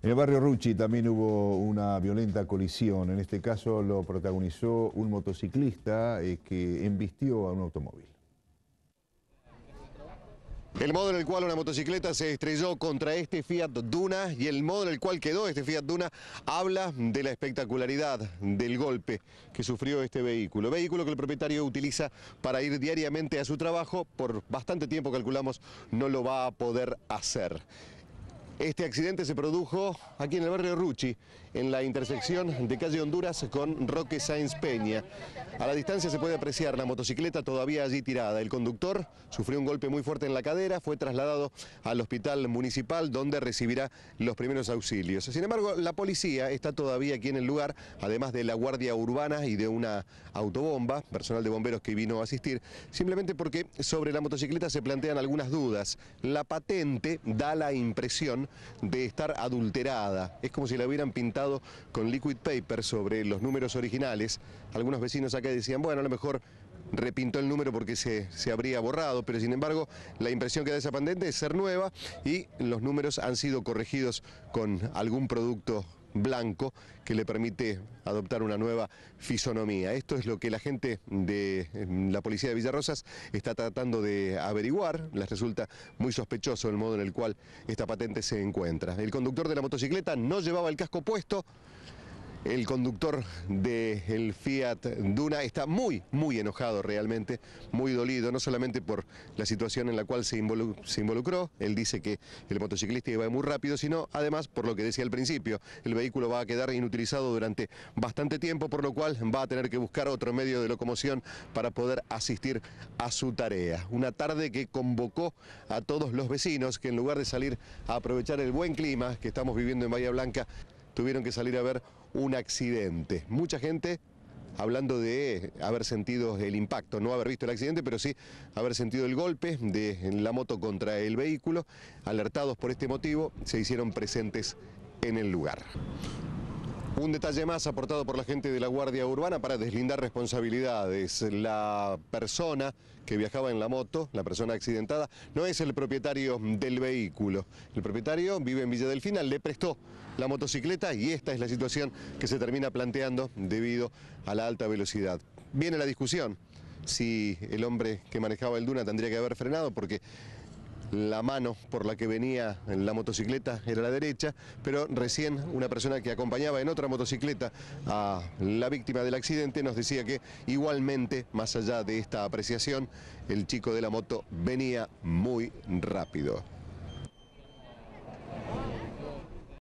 En el barrio Ruchi también hubo una violenta colisión. En este caso lo protagonizó un motociclista eh, que embistió a un automóvil. El modo en el cual una motocicleta se estrelló contra este Fiat Duna y el modo en el cual quedó este Fiat Duna habla de la espectacularidad del golpe que sufrió este vehículo. Vehículo que el propietario utiliza para ir diariamente a su trabajo, por bastante tiempo calculamos no lo va a poder hacer. Este accidente se produjo aquí en el barrio Ruchi, en la intersección de calle Honduras con Roque Sáenz Peña. A la distancia se puede apreciar la motocicleta todavía allí tirada. El conductor sufrió un golpe muy fuerte en la cadera, fue trasladado al hospital municipal donde recibirá los primeros auxilios. Sin embargo, la policía está todavía aquí en el lugar, además de la guardia urbana y de una autobomba, personal de bomberos que vino a asistir, simplemente porque sobre la motocicleta se plantean algunas dudas. La patente da la impresión de estar adulterada. Es como si la hubieran pintado con liquid paper sobre los números originales. Algunos vecinos acá decían, bueno, a lo mejor repintó el número porque se, se, habría borrado, pero sin embargo la impresión que da esa pendiente es ser nueva y los números han sido corregidos con algún producto blanco que le permite adoptar una nueva fisonomía. Esto es lo que la gente de eh, la policía de Villarrosas está tratando de averiguar. Les resulta muy sospechoso el modo en el cual esta patente se encuentra. El conductor de la motocicleta no llevaba el casco puesto, el conductor del Fiat Duna está muy, muy enojado realmente, muy dolido, no solamente por la situación en la cual se, involucró, él dice que el motociclista iba muy rápido, sino además por lo que decía al principio, el vehículo va a quedar inutilizado durante bastante tiempo, por lo cual va a tener que buscar otro medio de locomoción para poder asistir a su tarea. Una tarde que convocó a todos los vecinos que en lugar de salir a aprovechar el buen clima que estamos viviendo en Bahía Blanca, tuvieron que salir a ver un accidente. Mucha gente hablando de haber sentido el impacto, no haber visto el accidente, pero sí haber sentido el golpe de la moto contra el vehículo. Alertados por este motivo, se hicieron presentes en el lugar. Un detalle más aportado por la gente de la Guardia Urbana para deslindar responsabilidades. La persona que viajaba en la moto, la persona accidentada, no es el propietario del vehículo. El propietario vive en Villa Delfina, le prestó la motocicleta y esta es la situación que se termina planteando debido a la alta velocidad. Viene la discusión si el hombre que manejaba el Duna tendría que haber frenado porque la mano por la que venía la motocicleta era la derecha, pero recién una persona que acompañaba en otra motocicleta a la víctima del accidente nos decía que igualmente, más allá de esta apreciación, el chico de la moto venía muy rápido.